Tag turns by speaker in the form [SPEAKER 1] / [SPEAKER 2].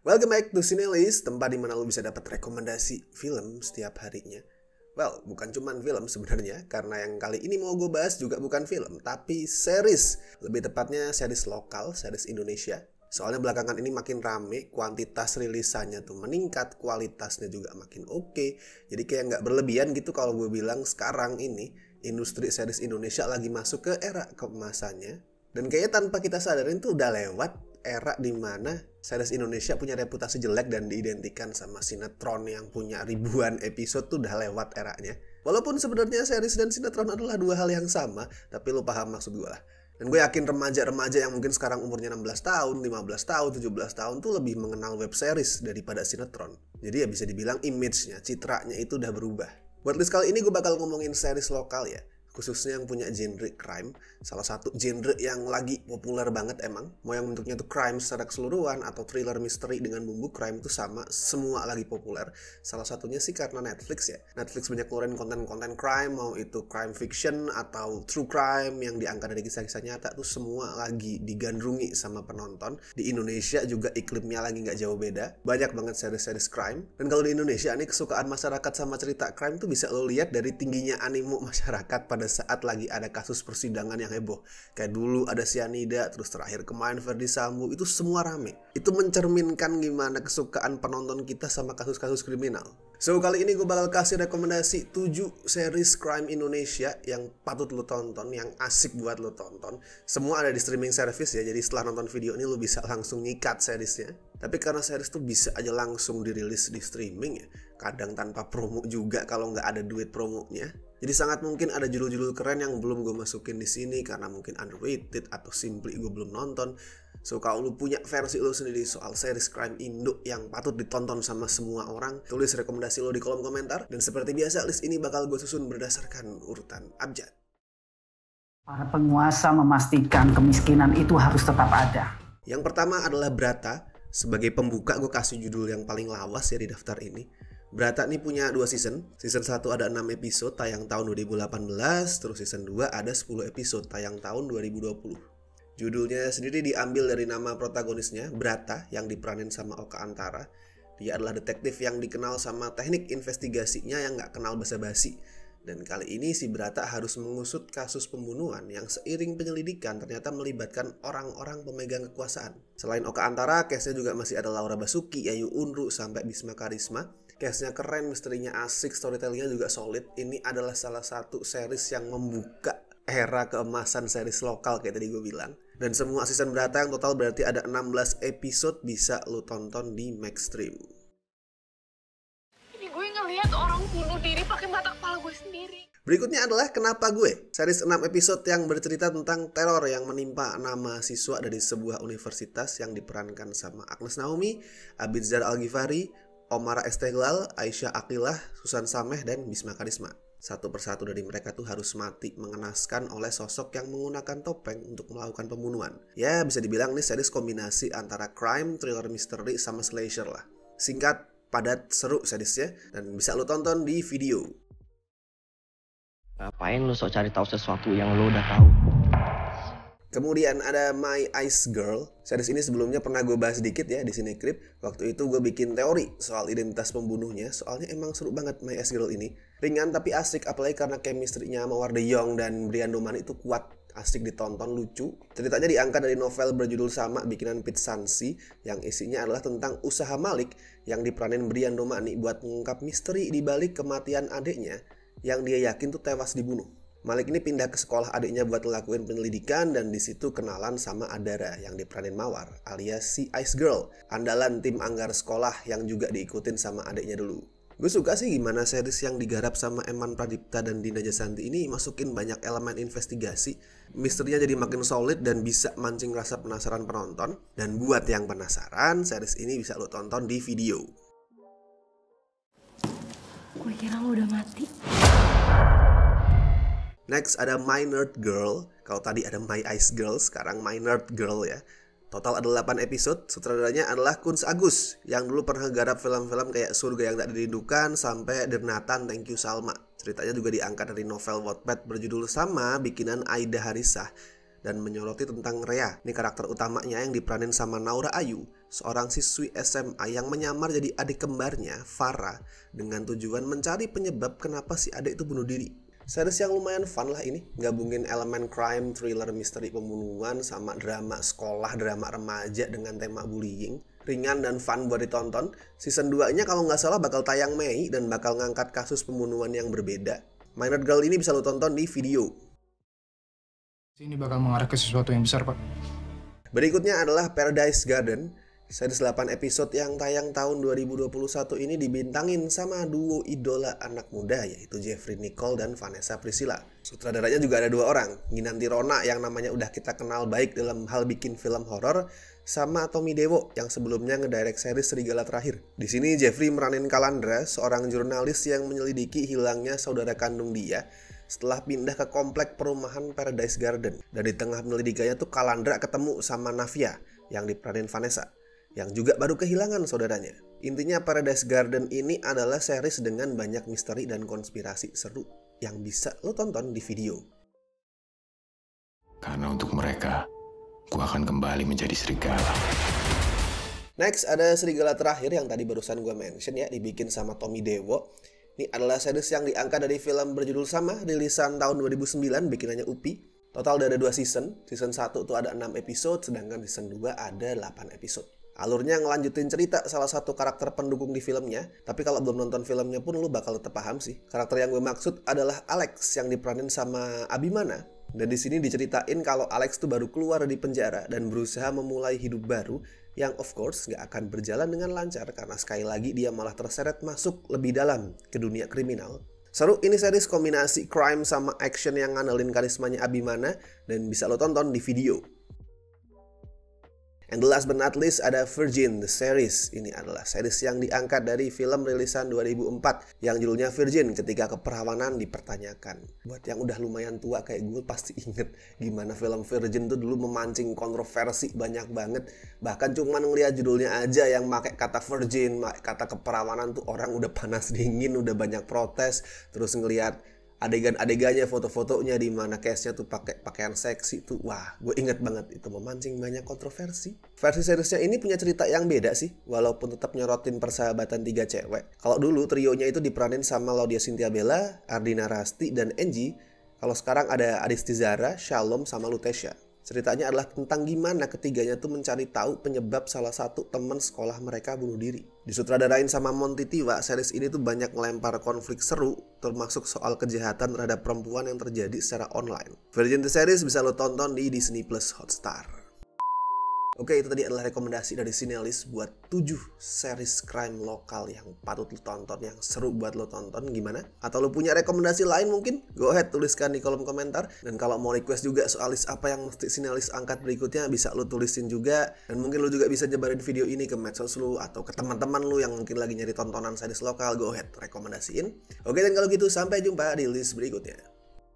[SPEAKER 1] Welcome back to Cinelis, tempat dimana lo bisa dapat rekomendasi film setiap harinya. Well, bukan cuman film sebenarnya, karena yang kali ini mau gue bahas juga bukan film, tapi series. Lebih tepatnya series lokal, series Indonesia. Soalnya belakangan ini makin rame, kuantitas rilisannya tuh meningkat, kualitasnya juga makin oke. Okay. Jadi kayak nggak berlebihan gitu kalau gue bilang sekarang ini industri series Indonesia lagi masuk ke era keemasannya. Dan kayaknya tanpa kita sadarin tuh udah lewat era dimana series Indonesia punya reputasi jelek dan diidentikan sama sinetron yang punya ribuan episode tuh udah lewat eranya. Walaupun sebenarnya series dan sinetron adalah dua hal yang sama, tapi lo paham maksud gue lah. Dan gue yakin remaja-remaja yang mungkin sekarang umurnya 16 tahun, 15 tahun, 17 tahun tuh lebih mengenal web series daripada sinetron. Jadi ya bisa dibilang image-nya, citranya itu udah berubah. Buat list kali ini gue bakal ngomongin series lokal ya khususnya yang punya genre crime. Salah satu genre yang lagi populer banget emang, mau yang bentuknya itu crime secara keseluruhan atau thriller misteri dengan bumbu crime itu sama, semua lagi populer. Salah satunya sih karena Netflix ya. Netflix banyak keluarin konten-konten crime, mau itu crime fiction atau true crime yang diangkat dari kisah-kisah nyata tuh semua lagi digandrungi sama penonton. Di Indonesia juga iklimnya lagi nggak jauh beda. Banyak banget series-series crime. Dan kalau di Indonesia nih kesukaan masyarakat sama cerita crime tuh bisa lo lihat dari tingginya animo masyarakat pada pada saat lagi ada kasus persidangan yang heboh. Kayak dulu ada Sianida, terus terakhir kemarin Verdi Sambo, itu semua rame. Itu mencerminkan gimana kesukaan penonton kita sama kasus-kasus kriminal. So, kali ini gue bakal kasih rekomendasi 7 series crime Indonesia yang patut lo tonton, yang asik buat lo tonton. Semua ada di streaming service ya, jadi setelah nonton video ini lo bisa langsung nyikat seriesnya. Tapi karena series tuh bisa aja langsung dirilis di streaming ya, kadang tanpa promo juga kalau nggak ada duit promonya. Jadi sangat mungkin ada judul-judul keren yang belum gue masukin di sini karena mungkin underrated atau simply gue belum nonton. So kalau lu punya versi lu sendiri soal series crime induk yang patut ditonton sama semua orang, tulis rekomendasi lu di kolom komentar. Dan seperti biasa, list ini bakal gue susun berdasarkan urutan abjad. Para penguasa memastikan kemiskinan itu harus tetap ada. Yang pertama adalah Brata. Sebagai pembuka, gue kasih judul yang paling lawas ya di daftar ini Berata nih punya dua season. Season 1 ada 6 episode tayang tahun 2018, terus season 2 ada 10 episode tayang tahun 2020. Judulnya sendiri diambil dari nama protagonisnya, Brata, yang diperanin sama Oka Antara. Dia adalah detektif yang dikenal sama teknik investigasinya yang nggak kenal basa-basi. Dan kali ini si Brata harus mengusut kasus pembunuhan yang seiring penyelidikan ternyata melibatkan orang-orang pemegang kekuasaan. Selain Oka Antara, case-nya juga masih ada Laura Basuki, Ayu Unru, sampai Bisma Karisma case-nya keren, misterinya asik, storytellingnya juga solid. Ini adalah salah satu series yang membuka era keemasan series lokal kayak tadi gue bilang. Dan semua season yang total berarti ada 16 episode bisa lu tonton di Maxstream. Ini gue ngelihat orang bunuh diri pakai mata kepala gue sendiri. Berikutnya adalah Kenapa Gue, series 6 episode yang bercerita tentang teror yang menimpa nama siswa dari sebuah universitas yang diperankan sama Agnes Naomi, Abidzar Al-Ghifari, Omara Esteghlal, Aisyah Akilah, Susan Sameh, dan Bisma Karisma. Satu persatu dari mereka tuh harus mati mengenaskan oleh sosok yang menggunakan topeng untuk melakukan pembunuhan. Ya, bisa dibilang nih series kombinasi antara crime, thriller misteri, sama slasher lah. Singkat, padat, seru seriesnya, dan bisa lo tonton di video. Ngapain lo sok cari tahu sesuatu yang lo udah tahu? Kemudian ada My Ice Girl. Series ini sebelumnya pernah gue bahas sedikit ya di sini Krip. Waktu itu gue bikin teori soal identitas pembunuhnya. Soalnya emang seru banget My Ice Girl ini. Ringan tapi asik apalagi karena chemistry-nya Mawar De Jong dan Brian Doman itu kuat asik ditonton lucu. Ceritanya diangkat dari novel berjudul sama bikinan Pete Sansi yang isinya adalah tentang usaha Malik yang diperanin Brian Domani buat mengungkap misteri di balik kematian adiknya yang dia yakin tuh tewas dibunuh. Malik ini pindah ke sekolah adiknya buat ngelakuin penyelidikan dan di situ kenalan sama Adara yang diperanin Mawar alias si Ice Girl, andalan tim anggar sekolah yang juga diikutin sama adiknya dulu. Gue suka sih gimana series yang digarap sama Eman Pradipta dan Dina Jasanti ini masukin banyak elemen investigasi, misterinya jadi makin solid dan bisa mancing rasa penasaran penonton. Dan buat yang penasaran, series ini bisa lo tonton di video. Gue kira lo udah mati. Next ada My Nerd Girl. Kalau tadi ada My Ice Girl, sekarang My Nerd Girl ya. Total ada 8 episode, sutradaranya adalah Kunz Agus yang dulu pernah garap film-film kayak Surga yang tak dirindukan sampai Dernatan Thank You Salma. Ceritanya juga diangkat dari novel Wattpad berjudul sama bikinan Aida Harisah dan menyoroti tentang Rea. Ini karakter utamanya yang diperanin sama Naura Ayu, seorang siswi SMA yang menyamar jadi adik kembarnya, Farah, dengan tujuan mencari penyebab kenapa si adik itu bunuh diri series yang lumayan fun lah ini gabungin elemen crime, thriller, misteri pembunuhan sama drama sekolah, drama remaja dengan tema bullying ringan dan fun buat ditonton season 2 nya kalau nggak salah bakal tayang Mei dan bakal ngangkat kasus pembunuhan yang berbeda Minor Girl ini bisa lo tonton di video ini bakal mengarah ke sesuatu yang besar pak Berikutnya adalah Paradise Garden. Series 8 episode yang tayang tahun 2021 ini dibintangin sama duo idola anak muda yaitu Jeffrey Nicole dan Vanessa Priscilla. Sutradaranya juga ada dua orang, Ginanti Rona yang namanya udah kita kenal baik dalam hal bikin film horor, sama Tommy Dewo yang sebelumnya ngedirect series Serigala Terakhir. Di sini Jeffrey meranin Kalandra, seorang jurnalis yang menyelidiki hilangnya saudara kandung dia setelah pindah ke komplek perumahan Paradise Garden. Dan di tengah penyelidikannya tuh Kalandra ketemu sama Navia yang diperanin Vanessa yang juga baru kehilangan saudaranya. Intinya Paradise Garden ini adalah series dengan banyak misteri dan konspirasi seru yang bisa lo tonton di video. Karena untuk mereka, gua akan kembali menjadi serigala. Next ada serigala terakhir yang tadi barusan gue mention ya dibikin sama Tommy Dewo. Ini adalah series yang diangkat dari film berjudul sama rilisan tahun 2009 bikinannya UPI. Total ada dua season. Season 1 tuh ada 6 episode sedangkan season 2 ada 8 episode. Alurnya ngelanjutin cerita salah satu karakter pendukung di filmnya, tapi kalau belum nonton filmnya pun lu bakal tetap paham sih. Karakter yang gue maksud adalah Alex yang diperanin sama Abimana. Dan di sini diceritain kalau Alex tuh baru keluar dari penjara dan berusaha memulai hidup baru yang of course gak akan berjalan dengan lancar karena sekali lagi dia malah terseret masuk lebih dalam ke dunia kriminal. Seru ini series kombinasi crime sama action yang ngandelin karismanya Abimana dan bisa lo tonton di video. And the last but not least ada Virgin The Series. Ini adalah series yang diangkat dari film rilisan 2004 yang judulnya Virgin ketika keperawanan dipertanyakan. Buat yang udah lumayan tua kayak gue pasti inget gimana film Virgin tuh dulu memancing kontroversi banyak banget. Bahkan cuma ngeliat judulnya aja yang pakai kata Virgin, kata keperawanan tuh orang udah panas dingin, udah banyak protes, terus ngeliat adegan-adegannya foto-fotonya di mana case-nya tuh pakai pakaian seksi tuh wah gue inget banget itu memancing banyak kontroversi versi seriesnya ini punya cerita yang beda sih walaupun tetap nyorotin persahabatan tiga cewek kalau dulu trionya itu diperanin sama Laudia Cynthia Bella Ardina Rasti dan Angie kalau sekarang ada Adis Tizara, Shalom, sama Lutesha Ceritanya adalah tentang gimana ketiganya tuh mencari tahu penyebab salah satu teman sekolah mereka bunuh diri. Disutradarain sama Monty Tiwa, series ini tuh banyak melempar konflik seru, termasuk soal kejahatan terhadap perempuan yang terjadi secara online. Virgin The Series bisa lo tonton di Disney Plus Hotstar. Oke, itu tadi adalah rekomendasi dari Sinelis buat 7 series crime lokal yang patut lo tonton, yang seru buat lo tonton. Gimana? Atau lo punya rekomendasi lain mungkin? Go ahead, tuliskan di kolom komentar. Dan kalau mau request juga soal list apa yang mesti Sinelis angkat berikutnya, bisa lo tulisin juga. Dan mungkin lo juga bisa nyebarin video ini ke medsos lo atau ke teman-teman lo yang mungkin lagi nyari tontonan series lokal. Go ahead, rekomendasiin. Oke, dan kalau gitu sampai jumpa di list berikutnya.